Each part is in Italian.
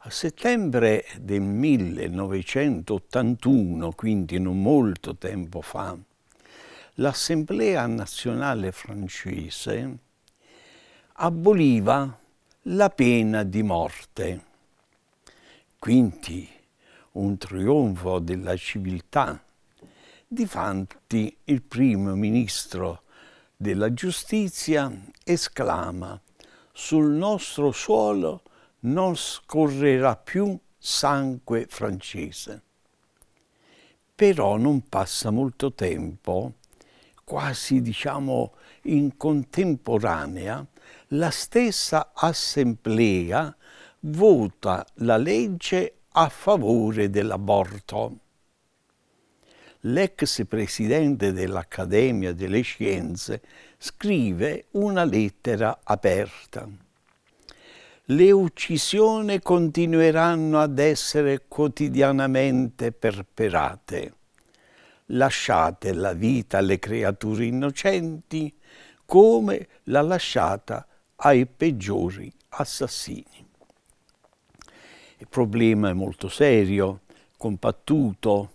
A settembre del 1981, quindi non molto tempo fa, l'Assemblea nazionale francese aboliva la pena di morte. Quindi un trionfo della civiltà. Difatti il primo ministro della giustizia, esclama, sul nostro suolo non scorrerà più sangue francese. Però non passa molto tempo, quasi diciamo in contemporanea, la stessa assemblea vota la legge a favore dell'aborto l'ex presidente dell'Accademia delle Scienze scrive una lettera aperta. Le uccisioni continueranno ad essere quotidianamente perperate. Lasciate la vita alle creature innocenti come l'ha lasciata ai peggiori assassini. Il problema è molto serio, compattuto,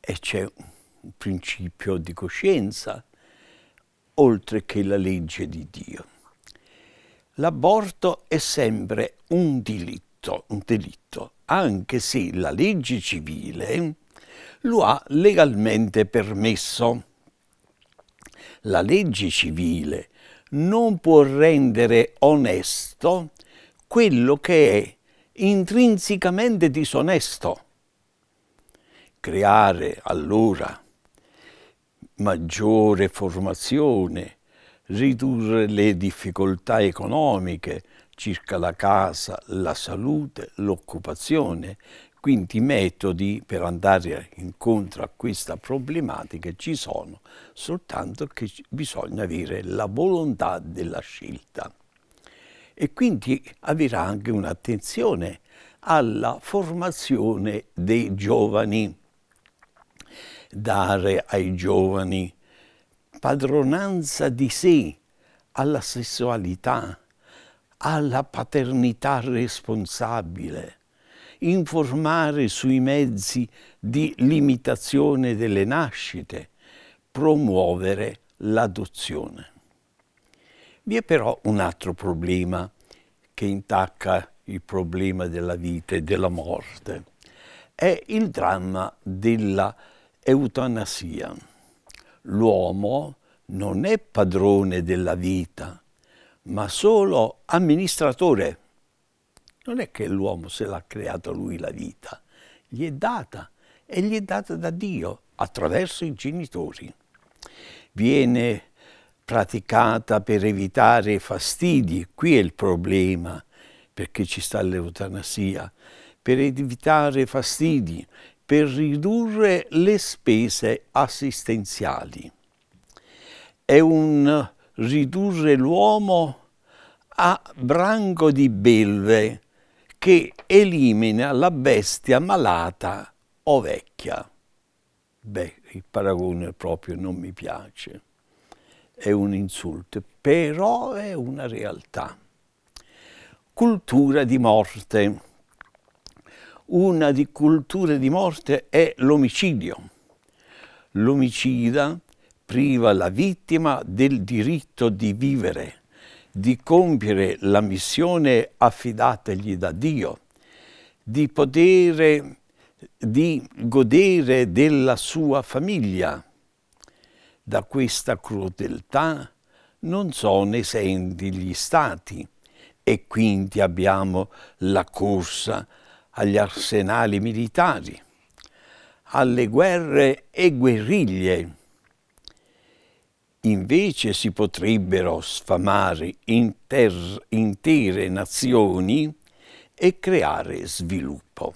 e c'è un principio di coscienza, oltre che la legge di Dio. L'aborto è sempre un delitto, un delitto, anche se la legge civile lo ha legalmente permesso. La legge civile non può rendere onesto quello che è intrinsecamente disonesto creare allora maggiore formazione, ridurre le difficoltà economiche circa la casa, la salute, l'occupazione. Quindi metodi per andare incontro a questa problematica ci sono, soltanto che bisogna avere la volontà della scelta e quindi avere anche un'attenzione alla formazione dei giovani dare ai giovani padronanza di sé, alla sessualità, alla paternità responsabile, informare sui mezzi di limitazione delle nascite, promuovere l'adozione. Vi è però un altro problema che intacca il problema della vita e della morte. È il dramma della Eutanasia. L'uomo non è padrone della vita, ma solo amministratore. Non è che l'uomo se l'ha creata lui la vita, gli è data e gli è data da Dio attraverso i genitori. Viene praticata per evitare fastidi, qui è il problema perché ci sta l'eutanasia, per evitare fastidi, per ridurre le spese assistenziali. È un ridurre l'uomo a branco di belve che elimina la bestia malata o vecchia. Beh, il paragone proprio non mi piace, è un insulto, però è una realtà. Cultura di morte una di culture di morte è l'omicidio. L'omicida priva la vittima del diritto di vivere, di compiere la missione affidatagli da Dio, di poter di godere della sua famiglia. Da questa crudeltà non sono esenti gli stati e quindi abbiamo la corsa agli arsenali militari, alle guerre e guerriglie. Invece si potrebbero sfamare intere nazioni e creare sviluppo.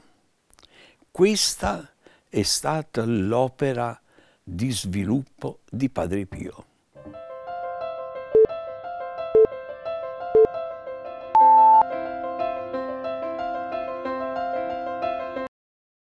Questa è stata l'opera di sviluppo di Padre Pio.